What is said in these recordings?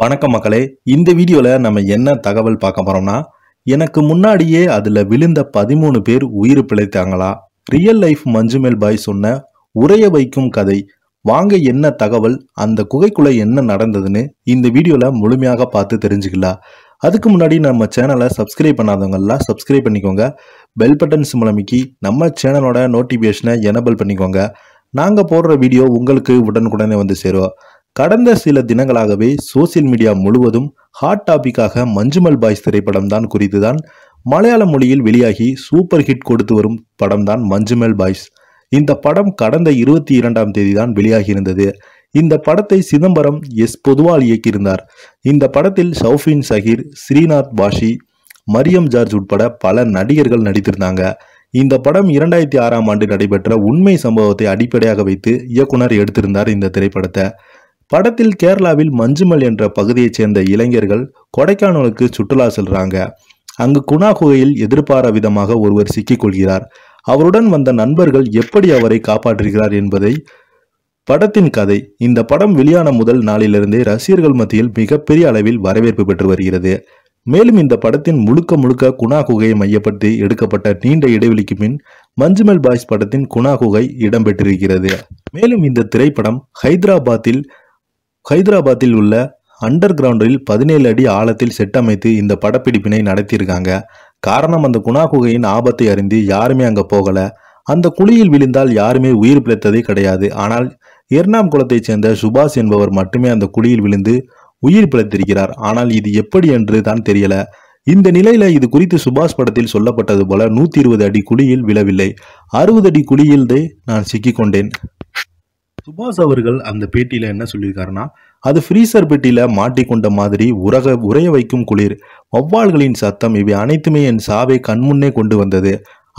வணக்கம் மக்களே இந்த வீடியோவில் நம்ம என்ன தகவல் பார்க்க போகிறோம்னா எனக்கு முன்னாடியே அதில் விழுந்த பதிமூணு பேர் உயிர் பிழைத்தாங்களா ரியல் லைஃப் மஞ்சுமேல் பாய் சொன்ன உரைய வைக்கும் கதை வாங்க என்ன தகவல் அந்த குகைக்குள்ளே என்ன நடந்ததுன்னு இந்த வீடியோவில் முழுமையாக பார்த்து தெரிஞ்சுக்கலாம் அதுக்கு முன்னாடி நம்ம சேனலை சப்ஸ்கிரைப் பண்ணாதவங்கெல்லாம் சப்ஸ்கிரைப் பண்ணிக்கோங்க பெல் பட்டன்ஸ் சிம்மலமிக்கி நம்ம சேனலோட நோட்டிஃபிகேஷனை எனபிள் பண்ணிக்கோங்க நாங்கள் போடுற வீடியோ உங்களுக்கு உடனுக்குடனே வந்து சேருவோம் கடந்த சில தினங்களாகவே சோசியல் மீடியா முழுவதும் ஹாட் டாபிக்காக மஞ்சுமல் பாய்ஸ் திரைப்படம் தான் குறித்து தான் மலையாள மொழியில் வெளியாகி சூப்பர் ஹிட் கொடுத்து வரும் படம் தான் மஞ்சுமல் பாய்ஸ் இந்த படம் கடந்த இருபத்தி இரண்டாம் தேதி தான் வெளியாகியிருந்தது இந்த படத்தை சிதம்பரம் எஸ் பொதுவால் இயக்கியிருந்தார் இந்த படத்தில் ஷௌஃபின் சஹீர் ஸ்ரீநாத் பாஷி மரியம் ஜார்ஜ் உட்பட பல நடிகர்கள் நடித்திருந்தாங்க இந்த படம் இரண்டாயிரத்தி ஆறாம் ஆண்டு நடைபெற்ற உண்மை சம்பவத்தை அடிப்படையாக வைத்து இயக்குனர் எடுத்திருந்தார் இந்த திரைப்படத்தை படத்தில் கேரளாவில் மஞ்சுமல் என்ற பகுதியைச் சேர்ந்த இளைஞர்கள் கொடைக்கானலுக்கு சுற்றுலா செல்றாங்க அங்கு குணா குகையில் எதிர்பார விதமாக ஒருவர் சிக்கிக்கொள்கிறார் அவருடன் வந்த நண்பர்கள் எப்படி அவரை காப்பாற்றுகிறார் என்பதை படத்தின் கதை இந்த படம் வெளியான முதல் நாளிலிருந்தே ரசிகர்கள் மத்தியில் மிகப்பெரிய அளவில் வரவேற்பு பெற்று வருகிறது மேலும் இந்த படத்தின் முழுக்க முழுக்க குணா குகையை மையப்படுத்தி எடுக்கப்பட்ட நீண்ட இடைவெளிக்கு பின் மஞ்சுமல் பாய்ஸ் படத்தின் குணா குகை இடம்பெற்றிருக்கிறது மேலும் இந்த திரைப்படம் ஹைதராபாத்தில் ஹைதராபாத்தில் உள்ள அண்டர் கிரவுண்டில் பதினேழு அடி ஆழத்தில் செட் அமைத்து இந்த படப்பிடிப்பினை நடத்தியிருக்காங்க காரணம் அந்த குணா குகையின் ஆபத்தை அறிந்து யாருமே அங்கே போகலை அந்த குழியில் விழுந்தால் யாருமே உயிர் பிழைத்ததே கிடையாது ஆனால் எர்ணாம் குளத்தைச் சேர்ந்த சுபாஷ் என்பவர் மட்டுமே அந்த குழியில் விழுந்து உயிர் பிழைத்திருக்கிறார் ஆனால் இது எப்படி என்று தான் தெரியல இந்த நிலையில இது குறித்து சுபாஷ் படத்தில் சொல்லப்பட்டது போல நூத்தி இருபது அடி குழியில் விழவில்லை அறுபது அடி குழியில் நான் சிக்கிக்கொண்டேன் சுபாஷ் அவர்கள் அந்த பேட்டியில் என்ன சொல்லியிருக்காருன்னா அது ஃப்ரீசர் பெட்டியில் மாட்டிக்கொண்ட மாதிரி உரக உரைய வைக்கும் குளிர் வவ்வாள்களின் சத்தம் இவை அனைத்துமே என் சாவை கண்முன்னே கொண்டு வந்தது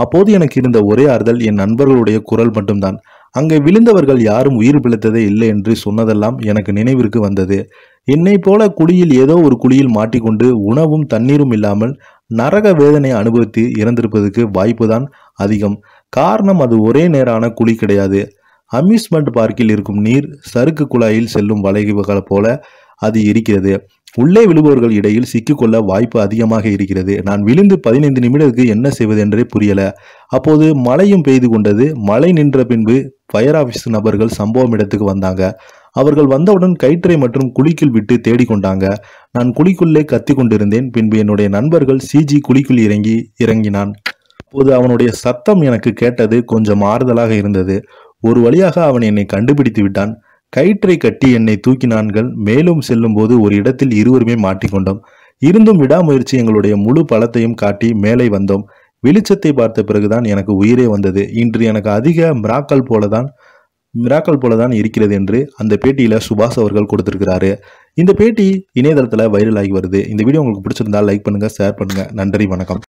அப்போது எனக்கு இருந்த ஒரே ஆறுதல் என் நண்பர்களுடைய குரல் மட்டும்தான் அங்கே விழுந்தவர்கள் யாரும் உயிர் பிழைத்ததே இல்லை என்று சொன்னதெல்லாம் எனக்கு நினைவிற்கு வந்தது என்னை போல குழியில் ஏதோ ஒரு குழியில் மாட்டிக்கொண்டு உணவும் தண்ணீரும் இல்லாமல் நரக வேதனை அனுபவித்து இறந்திருப்பதற்கு வாய்ப்புதான் அதிகம் காரணம் அது ஒரே நேரான குழி கிடையாது அம்யூஸ்மெண்ட் பார்க்கில் இருக்கும் நீர் சறுக்கு குழாயில் செல்லும் வளைவுகளைப் போல அது இருக்கிறது உள்ளே விழுபவர்கள் இடையில் சிக்கிக்கொள்ள வாய்ப்பு அதிகமாக இருக்கிறது நான் விழுந்து பதினைந்து நிமிடத்துக்கு என்ன செய்வது என்றே புரியல அப்போது மழையும் பெய்து கொண்டது மழை நின்ற பின்பு ஃபயர் ஆஃபீஸ் நபர்கள் சம்பவம் இடத்துக்கு வந்தாங்க அவர்கள் வந்தவுடன் கயிற்றை மற்றும் குழிக்குள் விட்டு தேடிக்கொண்டாங்க நான் குழிக்குள்ளே கத்தி கொண்டிருந்தேன் பின்பு என்னுடைய நண்பர்கள் சிஜி குழிக்குள் இறங்கி இறங்கினான் அப்போது அவனுடைய சத்தம் எனக்கு கேட்டது கொஞ்சம் ஆறுதலாக இருந்தது ஒரு வழியாக அவன் என்னை கண்டுபிடித்து விட்டான் கயிற்றை கட்டி என்னை தூக்கினான்கள் மேலும் செல்லும் போது ஒரு இடத்தில் இருவருமே மாட்டிக்கொண்டோம் இருந்தும் விடாமுயற்சி எங்களுடைய முழு பலத்தையும் காட்டி மேலே வந்தோம் வெளிச்சத்தை பார்த்த பிறகுதான் எனக்கு உயிரே வந்தது இன்று எனக்கு அதிக மிராக்கள் போலதான் மிராக்கள் போலதான் இருக்கிறது என்று அந்த பேட்டியில சுபாஷ் அவர்கள் கொடுத்திருக்கிறாரு இந்த பேட்டி இணையதளத்தில் வைரல் ஆகி வருது இந்த வீடியோ உங்களுக்கு பிடிச்சிருந்தா லைக் பண்ணுங்க ஷேர் பண்ணுங்க நன்றி வணக்கம்